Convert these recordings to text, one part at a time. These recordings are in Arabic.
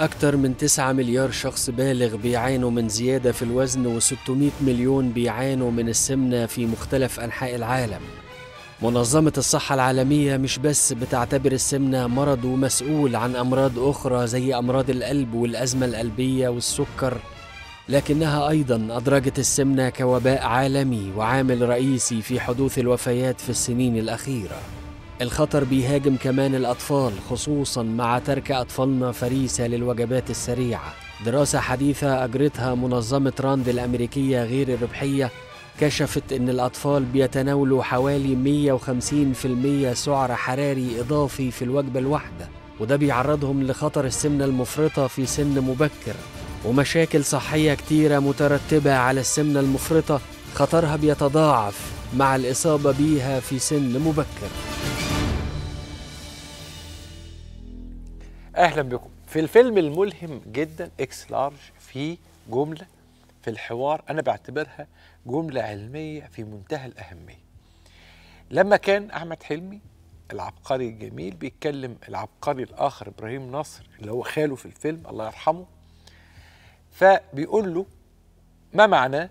أكثر من 9 مليار شخص بالغ بيعانوا من زيادة في الوزن و600 مليون بيعانوا من السمنة في مختلف أنحاء العالم منظمة الصحة العالمية مش بس بتعتبر السمنة مرض ومسؤول عن أمراض أخرى زي أمراض القلب والأزمة القلبية والسكر لكنها أيضا أدرجت السمنة كوباء عالمي وعامل رئيسي في حدوث الوفيات في السنين الأخيرة الخطر بيهاجم كمان الأطفال خصوصا مع ترك أطفالنا فريسة للوجبات السريعة دراسة حديثة أجرتها منظمة راند الأمريكية غير الربحية كشفت إن الأطفال بيتناولوا حوالي 150% سعر حراري إضافي في الوجبة الواحدة وده بيعرضهم لخطر السمنة المفرطة في سن مبكر ومشاكل صحية كتيرة مترتبة على السمنة المفرطة خطرها بيتضاعف مع الإصابة بيها في سن مبكر اهلا بكم في الفيلم الملهم جدا اكس لارج في جمله في الحوار انا بعتبرها جمله علميه في منتهى الاهميه لما كان احمد حلمي العبقري الجميل بيتكلم العبقري الاخر ابراهيم نصر اللي هو خاله في الفيلم الله يرحمه فبيقول له ما معناه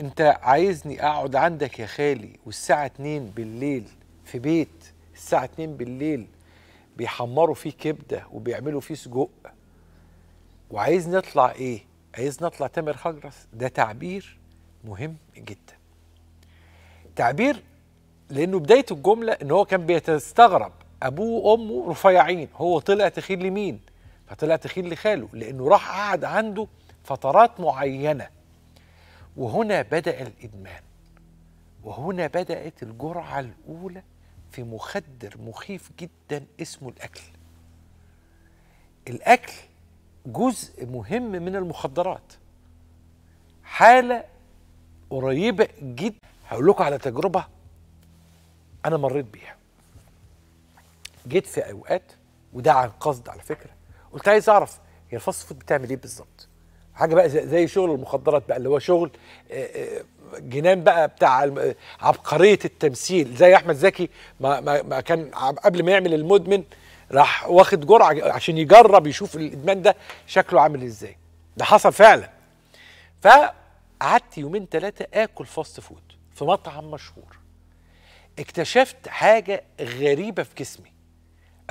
انت عايزني اقعد عندك يا خالي والساعه 2 بالليل في بيت الساعه 2 بالليل بيحمروا فيه كبده وبيعملوا فيه سجق وعايز نطلع ايه عايز نطلع تامر خجرس ده تعبير مهم جدا تعبير لانه بدايه الجمله ان هو كان بيتستغرب ابوه وامه رفيعين هو طلع تخيل لمين فطلع تخيل لخاله لانه راح قعد عنده فترات معينه وهنا بدا الادمان وهنا بدات الجرعه الاولى في مخدر مخيف جدا اسمه الاكل الاكل جزء مهم من المخدرات حاله قريبه جدا هقول لكم على تجربه انا مريت بيها جيت في اوقات وده عن قصد على فكره قلت عايز اعرف هي الفاست فود بتعمل ايه بالظبط حاجه بقى زي شغل المخدرات بقى اللي هو شغل آه، آه، جنان بقى بتاع عبقريه التمثيل زي احمد زكي ما, ما, ما كان قبل ما يعمل المدمن راح واخد جرعه عشان يجرب يشوف الادمان ده شكله عامل ازاي ده حصل فعلا فقعدت يومين ثلاثه اكل فاست فود في مطعم مشهور اكتشفت حاجه غريبه في جسمي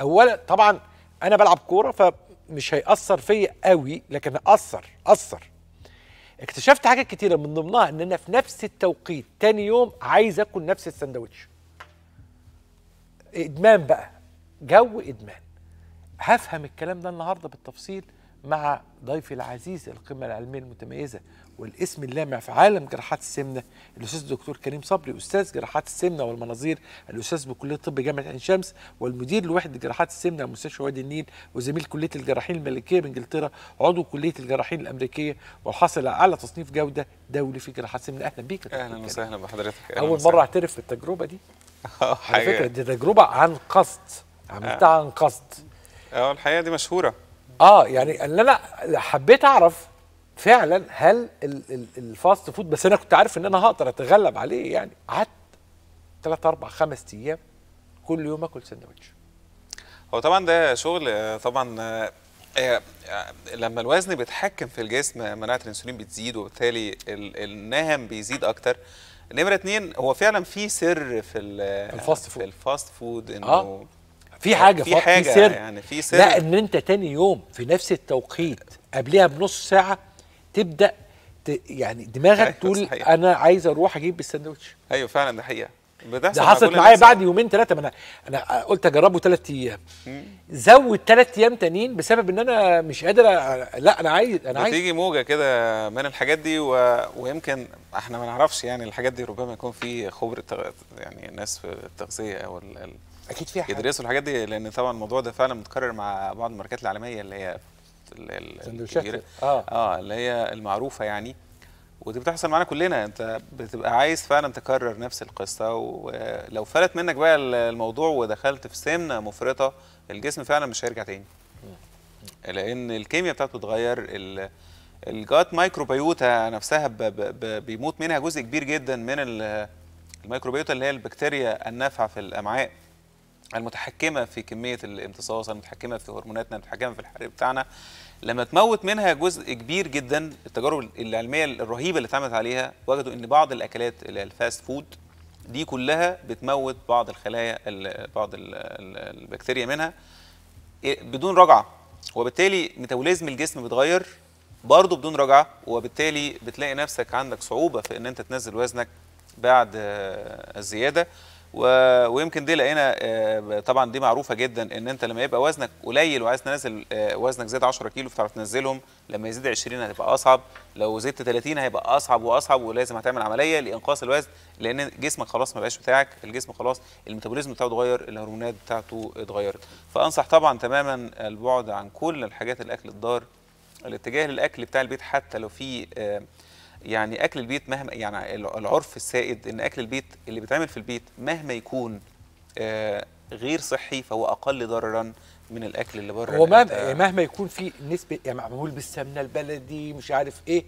اولا طبعا انا بلعب كوره فمش هيأثر فيا قوي لكن اثر اثر اكتشفت حاجات كتيرة من ضمنها ان انا في نفس التوقيت تاني يوم عايز اكل نفس السندوتش ادمان بقى جو ادمان هفهم الكلام ده النهارده بالتفصيل مع ضيفي العزيز القمة العلمية المتميزة والاسم اللامع في عالم جراحات السمنة الأستاذ الدكتور كريم صبري أستاذ جراحات السمنة والمناظير الأستاذ بكلية طب جامعة عين شمس والمدير لوحدة جراحات السمنة مستشفى وادي النيل وزميل كلية الجراحين الملكية بإنجلترا عضو كلية الجراحين الأمريكية والحاصل على أعلى تصنيف جودة دولي في جراحات السمنة أهلا بيك أهلا وسهلا بحضرتك أول مرة أعترف بالتجربة دي أه، على فكرة دي تجربة عن قصد عملتها أه. عن قصد اه الحقيقه دي مشهوره اه يعني اللي انا حبيت اعرف فعلا هل الفاست فود بس انا كنت عارف ان انا هقدر اتغلب عليه يعني قعدت ثلاث اربع خمس ايام كل يوم اكل سندوتش هو طبعا ده شغل آه، طبعا آه، آه، لما الوزن بيتحكم في الجسم مناعه الانسولين بتزيد وبالتالي النهم بيزيد اكتر نمره اتنين هو فعلا في سر في الفاست فود في الفاست فود انه آه. في حاجه في حاجه في سر يعني في سر لا ان انت تاني يوم في نفس التوقيت قبلها بنص ساعه تبدا ت... يعني دماغك أيوة، تقول صحيح. انا عايز اروح اجيب الساندوتش ايوه فعلا ده حقيقه ده حصلت معايا بعد يومين ثلاثه ما انا انا قلت اجربه ثلاث ايام زود ثلاث ايام تانيين بسبب ان انا مش قادر لا انا عايز انا عايز تيجي موجه كده من الحاجات دي و... ويمكن احنا ما نعرفش يعني الحاجات دي ربما يكون في خبره يعني ناس في التغذيه او ال... اكيد في حاجه يدرسوا الحاجات دي لان طبعا الموضوع ده فعلا متكرر مع بعض الماركات العالميه اللي هي الكبيره اه اه اللي هي المعروفه يعني ودي بتحصل معانا كلنا انت بتبقى عايز فعلا تكرر نفس القصه ولو فلت منك بقى الموضوع ودخلت في سمنه مفرطه الجسم فعلا مش هيرجع تاني لان الكيمياء بتاعته اتغير الجات مايكروبيوتا نفسها بيموت منها جزء كبير جدا من الميكروبيوتا اللي هي البكتيريا النافعه في الامعاء المتحكمه في كميه الامتصاص المتحكمه في هرموناتنا المتحكمه في الحرق بتاعنا لما تموت منها جزء كبير جدا التجارب العلميه الرهيبه اللي اتعملت عليها وجدوا ان بعض الاكلات الفاست فود دي كلها بتموت بعض الخلايا بعض البكتيريا منها إيه، بدون رجعه وبالتالي ميتابوليزم الجسم بيتغير برضه بدون رجعه وبالتالي بتلاقي نفسك عندك صعوبه في ان انت تنزل وزنك بعد الزياده ويمكن دي لقينا آه، طبعا دي معروفه جدا ان انت لما يبقى وزنك قليل وعايز تنزل آه، وزنك زاد 10 كيلو فتعرف تنزلهم لما يزيد 20 هتبقى اصعب لو زدت 30 هيبقى اصعب واصعب ولازم هتعمل عمليه لانقاص الوزن لان جسمك خلاص ما بقاش بتاعك الجسم خلاص الميتابوليزم بتاعه اتغير الهرمونات بتاعته اتغيرت فانصح طبعا تماما البعد عن كل الحاجات الاكل الضار الاتجاه للاكل بتاع البيت حتى لو في آه، يعني اكل البيت مهما يعني العرف السائد ان اكل البيت اللي بيتعمل في البيت مهما يكون آه، غير صحي فهو اقل ضررا من الاكل اللي بره هو يعني مهما يكون في نسبه يعني معمول بالسمنه البلدي مش عارف ايه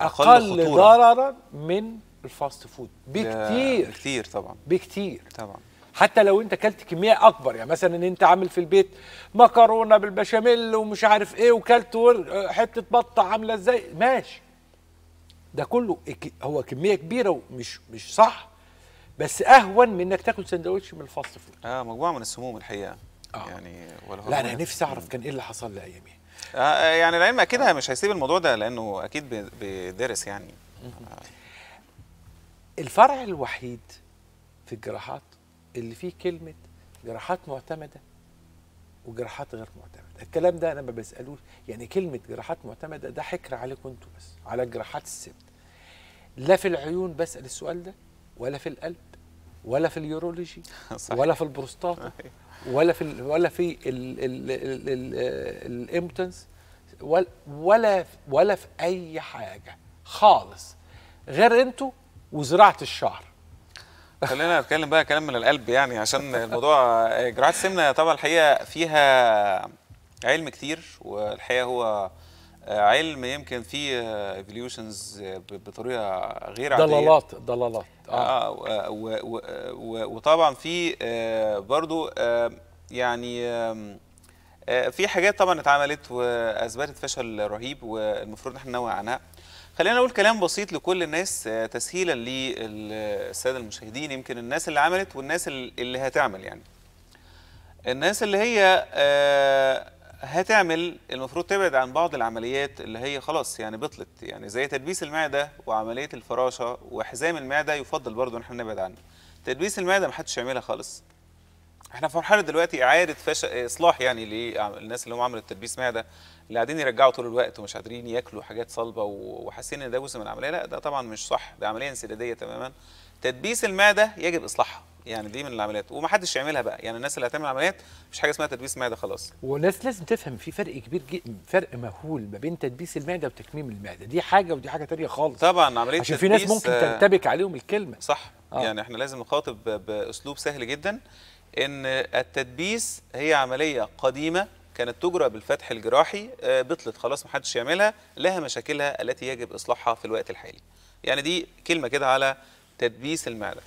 اقل, أقل ضررا من الفاست فود بكتير بكتير طبعا بكتير طبعا حتى لو انت كلت كميه اكبر يعني مثلا ان انت عامل في البيت مكرونه بالبشاميل ومش عارف ايه وكلت حته بطه عامله ازاي ماشي ده كله هو كميه كبيره ومش مش صح بس اهون من انك تاكل سندوتش من الفاست فود اه مجموعه من السموم الحقيقه آه. يعني لا انا نفسي اعرف كان ايه اللي حصل لي اياميها آه،, آه يعني العلم اكيد آه. مش هيسيب الموضوع ده لانه اكيد بيدرس يعني آه. الفرع الوحيد في الجراحات اللي فيه كلمه جراحات معتمده وجراحات غير معتمده الكلام ده انا ما بسالوش يعني كلمه جراحات معتمده ده حكر عليكم انتوا بس على جراحات السبت لا في العيون بسال السؤال ده ولا في القلب ولا في اليورولوجي ولا في البروستاتا ولا في ولا في الامبتنس ولا ولا في اي حاجه خالص غير انتوا وزراعه الشعر خلينا نتكلم بقى كلام من القلب يعني عشان الموضوع جراحه السمنه طبعا الحقيقه فيها علم كتير والحقيقه هو علم يمكن فيه ايفوليوشنز بطريقه غير عاديه ضلالات ضلالات اه, آه وطبعا في آه، برضو آه، يعني آه، في حاجات طبعا اتعملت واثبتت فشل رهيب والمفروض ان احنا ننوه عنها خلينا نقول كلام بسيط لكل الناس آه، تسهيلا للساده المشاهدين يمكن الناس اللي عملت والناس اللي هتعمل يعني الناس اللي هي آه، هتعمل المفروض تبعد عن بعض العمليات اللي هي خلاص يعني بطلت يعني زي تدبيس المعده وعمليه الفراشه وحزام المعده يفضل برضه ان احنا نبعد عنه تدبيس المعده محدش يعملها خالص احنا في مرحله دلوقتي اعاده فش... اصلاح يعني للناس اللي هم عملوا التلبيس معده اللي قاعدين يرجعوا طول الوقت ومش قادرين ياكلوا حاجات صلبه وحاسين ان ده جزء من العمليه لا ده طبعا مش صح ده عمليه انسداديه تماما تدبيس المعده يجب اصلاحها يعني دي من العمليات ومحدش يعملها بقى يعني الناس اللي هتعمل عمليات مش حاجه اسمها تدبيس معده خلاص والناس لازم تفهم في فرق كبير جدا فرق مهول ما بين تدبيس المعده وتكميم المعده دي حاجه ودي حاجه تانية خالص طبعا عمليه عشان في ناس ممكن آه، تنتبك عليهم الكلمه صح آه. يعني احنا لازم نخاطب باسلوب سهل جدا ان التدبيس هي عمليه قديمه كانت تجرى بالفتح الجراحي آه، بطلت خلاص محدش يعملها لها مشاكلها التي يجب اصلاحها في الوقت الحالي يعني دي كلمه كده على تدبيس المعده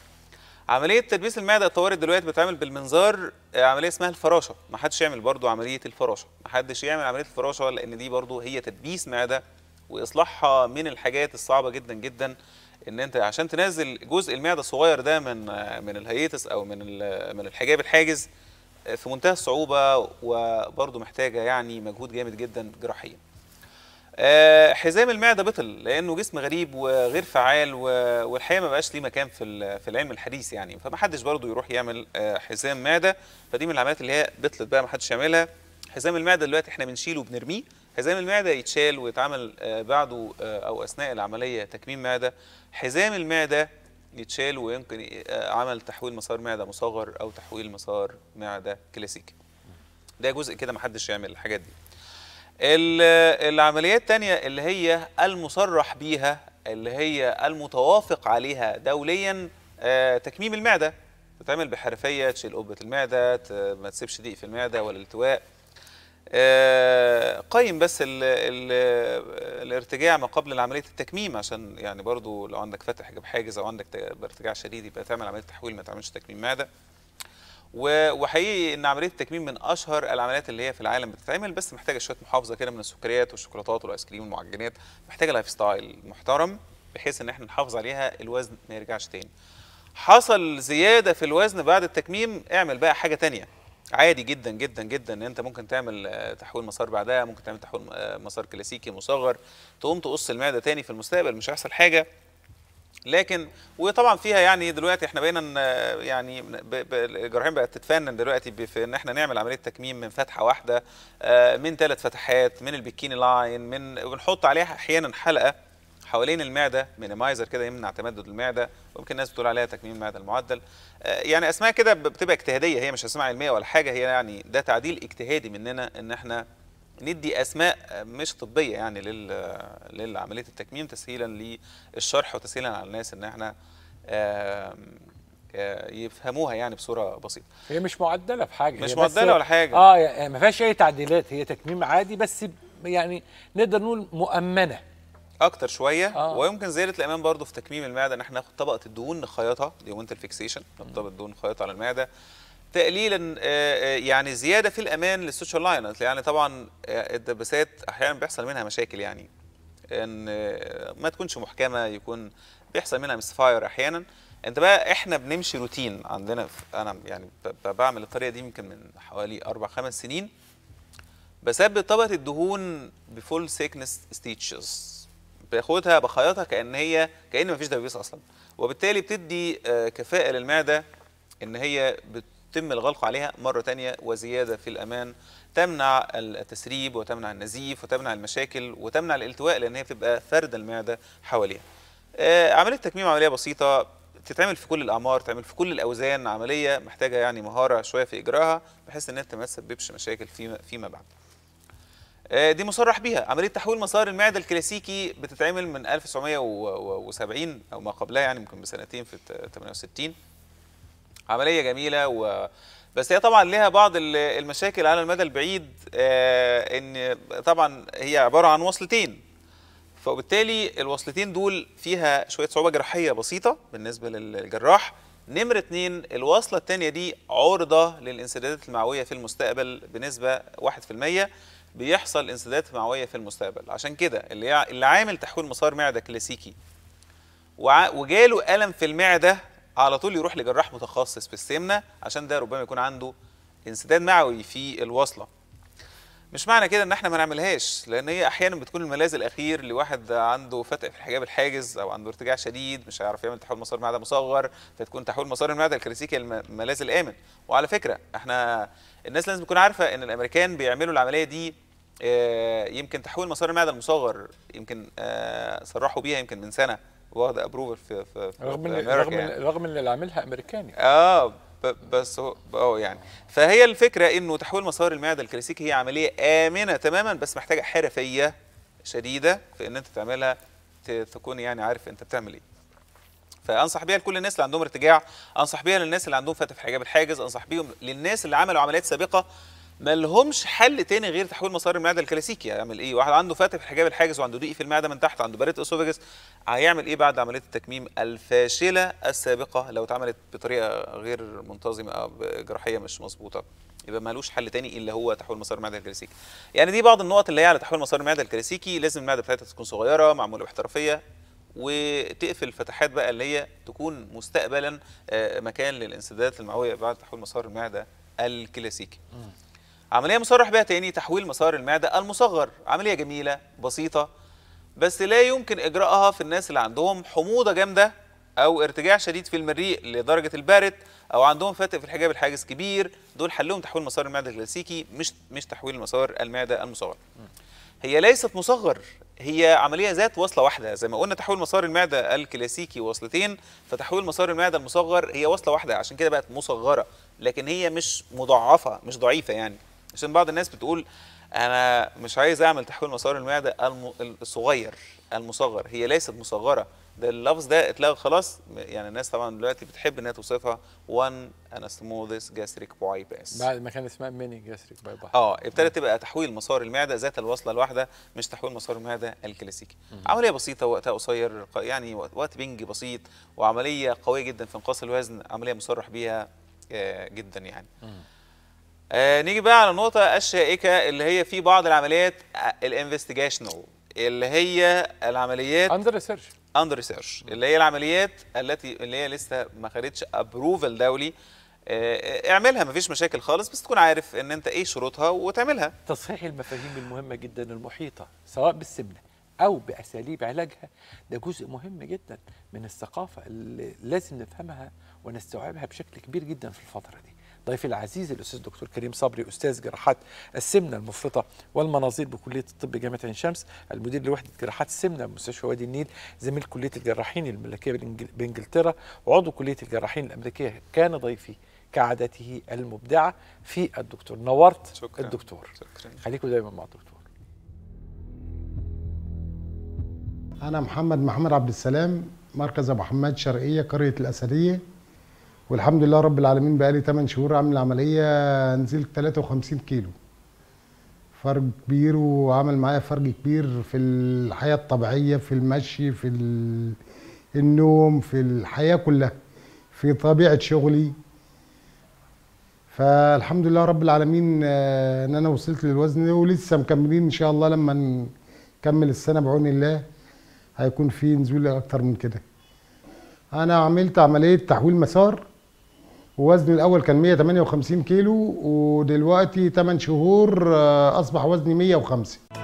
عمليه تدبيس المعده اتطورت دلوقتي بتتعمل بالمنظار آه، عمليه اسمها الفراشه ما حدش يعمل برضو عمليه الفراشه ما حدش يعمل عمليه الفراشه لان دي برضو هي تدبيس معده واصلاحها من الحاجات الصعبه جدا جدا ان انت عشان تنزل جزء المعده الصغير ده من من الهيتس او من من الحجاب الحاجز في منتهى الصعوبه وبرده محتاجه يعني مجهود جامد جدا جراحيا. آه، حزام المعده بطل لانه جسم غريب وغير فعال والحقيقه ما بقاش ليه مكان في في العلم الحديث يعني فمحدش برضه يروح يعمل آه، حزام معده فدي من العمليات اللي هي بطلت بقى محدش يعملها حزام المعده دلوقتي احنا بنشيله وبنرميه حزام المعدة يتشال ويتعمل آه، بعده آه، أو أثناء العملية تكميم معدة حزام المعدة يتشال ويمكن آه، عمل تحويل مسار معدة مصغر أو تحويل مسار معدة كلاسيكي ده جزء كده محدش يعمل الحاجات دي العمليات الثانية اللي هي المصرح بيها اللي هي المتوافق عليها دوليا تكميم المعدة تتعمل بحرفية تشيل قبة المعدة ما تسيبش ضيق في المعدة ولا التواء آه، قيم بس الـ الـ الارتجاع ما قبل عمليه التكميم عشان يعني برضو لو عندك فتح جاب حاجز او عندك ارتجاع شديد يبقى تعمل عمليه تحويل ما تعملش تكميم معده وحقيقي ان عمليه التكميم من اشهر العمليات اللي هي في العالم بتتعمل بس محتاجه شويه محافظه كده من السكريات والشوكولاتات والايس كريم والمعجنات محتاجه لايف ستايل محترم بحيث ان احنا نحافظ عليها الوزن ما يرجعش تاني حصل زياده في الوزن بعد التكميم اعمل بقى حاجه تانية عادي جدا جدا جدا ان انت ممكن تعمل آه، تحويل مسار بعدها ممكن تعمل تحويل آه، مسار كلاسيكي مصغر تقوم تقص المعده تاني في المستقبل مش هيحصل حاجه لكن وطبعا فيها يعني دلوقتي احنا بقينا آه، يعني الجراحين بقت تتفنن دلوقتي في ان احنا نعمل عمليه تكميم من فتحه واحده من ثلاث فتحات من البكيني لاين من بنحط عليها احيانا حلقه حوالين المعده مينيمايزر كده يمنع تمدد المعده ويمكن الناس بتقول عليها تكميم المعده المعدل آه، يعني اسماء كده بتبقى اجتهاديه هي مش اسماء علميه ولا حاجه هي يعني ده تعديل اجتهادي مننا ان احنا ندي اسماء آه، مش طبيه يعني آه، للعمليه التكميم تسهيلا للشرح وتسهيلا على الناس ان احنا يفهموها يعني بصوره بسيطه هي مش معدله في حاجه مش معدله ولا حاجه اه يعني ما فيهاش اي تعديلات هي تكميم عادي بس يعني نقدر نقول مؤمنه اكتر شويه آه. ويمكن زياده الامان برضو في تكميم المعده ان احنا ناخد طبقه الدهون نخيطها دي وانت الفيكسيشن طبقه الدهون نخيطها على المعده تقليلا آه، آه، يعني زياده في الامان للسوشيال لاين يعني طبعا آه، الدباسات احيانا بيحصل منها مشاكل يعني ان ما تكونش محكمه يكون بيحصل منها مسفاير احيانا انت بقى احنا بنمشي روتين عندنا انا يعني بعمل الطريقه دي يمكن من حوالي اربع خمس سنين بسبب طبقه الدهون بفول سيكنس ستيتشز بياخدها بخيطها كان هي كان مفيش دبابيس اصلا وبالتالي بتدي آه، كفاءه للمعده ان هي بتتم الغلق عليها مره ثانيه وزياده في الامان تمنع التسريب وتمنع النزيف وتمنع المشاكل وتمنع الالتواء لان هي بتبقى فرد المعده حواليها آه، عمليه التكميم عمليه بسيطه تتعمل في كل الاعمار تتعمل في كل الاوزان عمليه محتاجه يعني مهاره شويه في اجرائها بحيث ان انت ما تسببش مشاكل فيما بعد آه، دي مصرح بيها عمليه تحويل مسار المعده الكلاسيكي بتتعمل من 1970 او ما قبلها يعني ممكن بسنتين في 68 عمليه جميله و بس هي طبعا لها بعض المشاكل على المدى البعيد آه، ان طبعا هي عباره عن وصلتين فبالتالي الوصلتين دول فيها شويه صعوبه جراحيه بسيطه بالنسبه للجراح نمرة اتنين الوصلة التانية دي عرضة للانسدادات المعوية في المستقبل بنسبة 1% بيحصل انسدادات معوية في المستقبل عشان كده اللي اللي عامل تحويل مسار معدة كلاسيكي وجاله ألم في المعدة على طول يروح لجراح متخصص في السمنة عشان ده ربما يكون عنده انسداد معوي في الوصلة مش معنى كده ان احنا ما نعملهاش لان هي احيانا بتكون الملاذ الاخير لواحد عنده فتق في الحجاب الحاجز او عنده ارتجاع شديد مش هيعرف يعمل تحول مسار معده مصغر فتكون تحول مسار المعده الكلاسيكي الملاذ الامن وعلى فكره احنا الناس لازم تكون عارفه ان الامريكان بيعملوا العمليه دي آه، يمكن تحويل مسار المعده المصغر يمكن آه، صرحوا بيها يمكن من سنه واخد ابروفل في, في, في رغم رغم يعني. رغم ان اللي عاملها امريكاني اه بس اه يعني فهي الفكره انه تحويل مسار المعده الكلاسيكي هي عمليه امنه تماما بس محتاجه حرفيه شديده في ان انت تعملها تكون يعني عارف انت بتعمل ايه فانصح بيها لكل الناس اللي عندهم ارتجاع انصح بيها للناس اللي عندهم فتح حجاب الحاجز انصح بيهم للناس اللي عملوا عمليات سابقه ما لهمش حل تاني غير تحويل مسار المعده الكلاسيكي هيعمل ايه واحد عنده فتح في الحجاب الحاجز وعنده ضيق في المعده من تحت عنده بريت اسوفاجس هيعمل ايه بعد عمليه التكميم الفاشله السابقه لو اتعملت بطريقه غير منتظمه او جراحيه مش مظبوطه يبقى مالوش حل تاني الا هو تحويل مسار المعده الكلاسيكي يعني دي بعض النقط اللي هي على تحويل مسار المعده الكلاسيكي لازم المعده بتاعتها تكون صغيره معموله باحترافيه وتقفل الفتحات بقى اللي هي تكون مستقبلا آه، مكان للانسدادات المعويه بعد تحويل مسار المعده الكلاسيكي عملية مصرح بها تاني تحويل مسار المعدة المصغر عملية جميلة بسيطة بس لا يمكن إجراءها في الناس اللي عندهم حموضة جامدة أو ارتجاع شديد في المريء لدرجة البارد أو عندهم فاتق في الحجاب الحاجز كبير دول حلهم تحويل مسار المعدة الكلاسيكي مش مش تحويل مسار المعدة المصغر هي ليست مصغر هي عملية ذات وصلة واحدة زي ما قلنا تحويل مسار المعدة الكلاسيكي وصلتين فتحويل مسار المعدة المصغر هي وصلة واحدة عشان كده بقت مصغرة لكن هي مش مضعفة مش ضعيفة يعني عشان بعض الناس بتقول انا مش عايز اعمل تحويل مسار المعده الصغير المصغر هي ليست مصغره ده اللفظ ده اتلغى خلاص يعني الناس طبعا دلوقتي بتحب انها توصفها وان انستموذس جاستريك باي باس بعد ما كان اسمها ميني جاستريك باي باس اه ابتدت تبقى تحويل مسار المعده ذات الوصله الواحده مش تحويل مسار المعده الكلاسيكي عمليه بسيطه وقتها قصير يعني وقت بنج بسيط وعمليه قويه جدا في انقاص الوزن عمليه مصرح بيها آه، جدا يعني مم. آه نيجي بقى على نقطة الشائكة اللي هي في بعض العمليات آه، الانفستيجيشنال اللي هي العمليات اندر ريسيرش اندر ريسيرش اللي هي العمليات التي اللي هي لسه ما خدتش ابروفل دولي آه، اعملها مفيش مشاكل خالص بس تكون عارف ان انت ايه شروطها وتعملها تصحيح المفاهيم المهمه جدا المحيطه سواء بالسمنه او باساليب علاجها ده جزء مهم جدا من الثقافه اللي لازم نفهمها ونستوعبها بشكل كبير جدا في الفتره دي ضيفي العزيز الاستاذ دكتور كريم صبري استاذ جراحات السمنه المفرطه والمناظير بكليه الطب جامعه عين شمس المدير لوحده جراحات السمنه بمستشفى وادي النيل زميل كليه الجراحين الملكيه بانجلترا وعضو كليه الجراحين الامريكيه كان ضيفي كعادته المبدعه في الدكتور نورت شكرا. الدكتور شكرا. خليكم دايما مع الدكتور انا محمد محمد عبد السلام مركز ابو حماد شرقيه قريه الاسديه والحمد لله رب العالمين بقالي 8 شهور عامل عمليه نزلت 53 كيلو فرق كبير وعمل معايا فرق كبير في الحياه الطبيعيه في المشي في النوم في الحياه كلها في طبيعه شغلي فالحمد لله رب العالمين آه، ان انا وصلت للوزن ولسه مكملين ان شاء الله لما نكمل السنه بعون الله هيكون في نزول اكتر من كده انا عملت عمليه تحويل مسار ووزني الاول كان 158 كيلو ودلوقتي 8 شهور آه، اصبح وزني 105